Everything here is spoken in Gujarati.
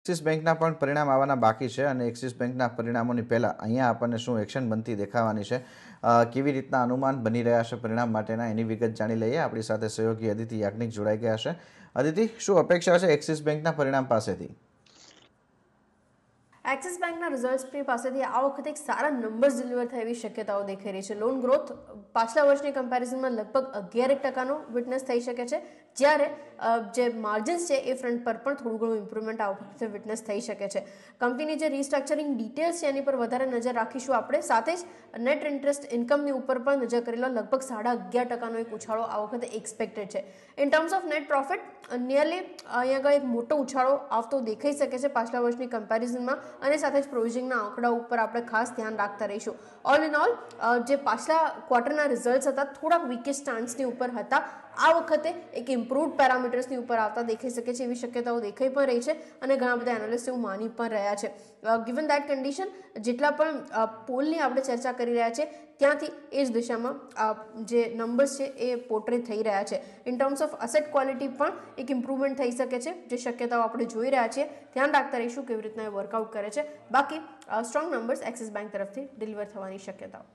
એક્સિસ બેંકના પણ પરિણામ આવવાના બાકી છે અને એક્સિસ બેંકના પરિણામોની પહેલાં અહીંયા આપણને શું એક્શન બનતી દેખાવાની છે કેવી રીતના અનુમાન બની રહ્યા છે પરિણામ માટેના એની વિગત જાણી લઈએ આપણી સાથે સહયોગી અદિતિ યાજ્ઞિક જોડાઈ ગયા છે અદિતિ શું અપેક્ષા છે એક્સિસ બેંકના પરિણામ પાસેથી એક્સિસ બેંકના રિઝલ્ટ્સની પાસેથી આ વખતે એક સારા નંબર્સ ડિલિવર થાય એવી શક્યતાઓ દેખાઈ રહી છે લોન ગ્રોથ પાછલા વર્ષની કમ્પેરિઝનમાં લગભગ અગિયાર એક ટકાનો વિટનેસ થઈ શકે છે જ્યારે જે માર્જિન્સ છે એ ફ્રન્ટ પર પણ થોડું ઘણું ઇમ્પ્રુવમેન્ટ આ વખતે વિટનેસ થઈ શકે છે કંપનીની જે રિસ્ટ્રક્ચરિંગ ડિટેલ્સ છે એની પર વધારે નજર રાખીશું આપણે સાથે જ નેટ ઇન્ટરેસ્ટ ઇન્કમની ઉપર પણ નજર કરેલો લગભગ સાડા અગિયાર ટકાનો એક ઉછાળો આ વખતે એક્સપેક્ટેડ છે in terms of net profit nearly અહીંયા આગળ એક મોટો ઉછાળો આવતો દેખાઈ શકે છે પાછલા વર્ષની કમ્પેરિઝનમાં અને સાથે જ પ્રોવિઝિંગના આંકડા ઉપર આપણે ખાસ ધ્યાન રાખતા રહીશું ઓલ ઇન ઓલ જે પાછલા ક્વાર્ટરના રિઝલ્ટ હતા થોડાક વીકેસ્ટ સ્ટાન્સની ઉપર હતા આ વખતે એક ઇમ્પ્રુવડ પેરામીટર્સની ઉપર આવતા દેખાઈ શકે છે એવી શક્યતાઓ દેખાઈ પણ રહી છે અને ઘણા બધા એનાલિસ્ટ એવું માની પણ રહ્યા છે ગિવન દેટ કન્ડિશન જેટલા પણ પોલની આપણે ચર્ચા કરી રહ્યા છે ત્યાંથી એ જ દિશામાં જે નંબર્સ છે એ પોર્ટ્રેટ થઈ રહ્યા છે in terms of asset quality પણ એક ઇમ્પ્રુવમેન્ટ થઈ શકે છે જે શક્યતાઓ આપણે જોઈ રહ્યા છીએ ધ્યાન રાખતા રહીશું કેવી રીતના એ વર્કઆઉટ કરે છે બાકી સ્ટ્રોંગ નંબર્સ એક્સિસ બેંક તરફથી ડિલિવર થવાની શક્યતાઓ